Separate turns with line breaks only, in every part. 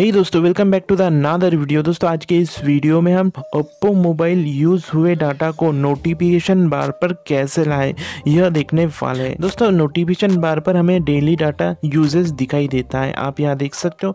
हे hey दोस्तों welcome back to the another video दोस्तों आज के इस वीडियो में हम ओप्पो मोबाइल यूज़ हुए डाटा को नोटिफिकेशन बार पर कैसे लाएं यह देखने वाले हैं दोस्तों नोटिफिकेशन बार पर हमें डेली डाटा यूजेस दिखाई देता है आप यहाँ देख सकते हो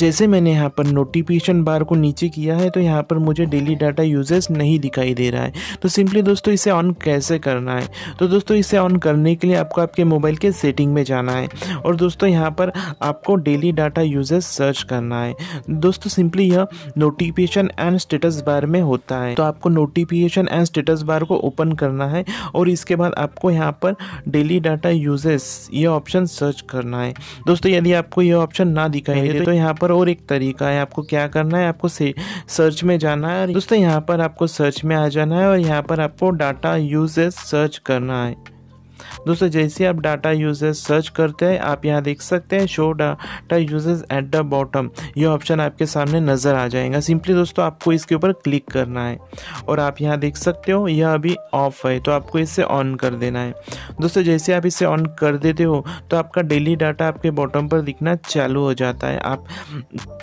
जैसे मैंने यहाँ पर नोटिफिकेशन बार को नीचे किया है तो यहाँ पर मुझे डेली डाटा यूजेस नहीं दिखाई दे रहा है तो सिंपली दोस्तों इसे ऑन कैसे करना है तो दोस्तों इसे ऑन करने के लिए आपको आपके मोबाइल के सेटिंग में जाना है और दोस्तों यहाँ पर आपको डेली डाटा यूजेस सर्च करना है दोस्तों सिंपली यह नोटिफिकेशन एंड स्टेटस बार में होता है तो आपको नोटिफिकेशन एंड स्टेटस बार को ओपन करना है और इसके बाद आपको यहाँ पर डेली डाटा यूजेस ये ऑप्शन सर्च करना है दोस्तों यदि आपको यह ऑप्शन ना दिखाई दे तो, तो यहाँ पर पर और एक तरीका है आपको क्या करना है आपको सर्च में जाना है और दोस्तों यहाँ पर आपको सर्च में आ जाना है और यहाँ पर आपको डाटा यूजेस सर्च करना है दोस्तों जैसे आप डाटा यूजर्स सर्च करते हैं आप यहाँ देख सकते हैं show data users at the bottom ये ऑप्शन आपके सामने नज़र आ जाएगा सिंपली दोस्तों आपको इसके ऊपर क्लिक करना है और आप यहाँ देख सकते हो यह अभी ऑफ है तो आपको इसे ऑन कर देना है दोस्तों जैसे आप इसे ऑन कर देते हो तो आपका डेली डाटा आपके बॉटम पर दिखना चालू हो जाता है आप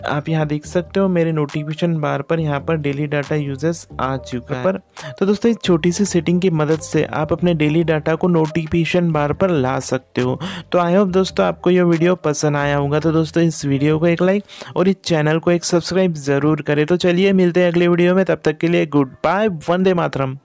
आप यहाँ देख सकते हो मेरे नोटिफिकेशन बार पर यहाँ पर डेली डाटा यूजेस आ चुका है पर तो दोस्तों इस छोटी सी सेटिंग की मदद से आप अपने डेली डाटा को नोटिफिकेशन बार पर ला सकते हो तो आई होप दोस्तों आपको यह वीडियो पसंद आया होगा तो दोस्तों इस वीडियो को एक लाइक और इस चैनल को एक सब्सक्राइब ज़रूर करें तो चलिए मिलते हैं अगले वीडियो में तब तक के लिए गुड बाय वंदे मातरम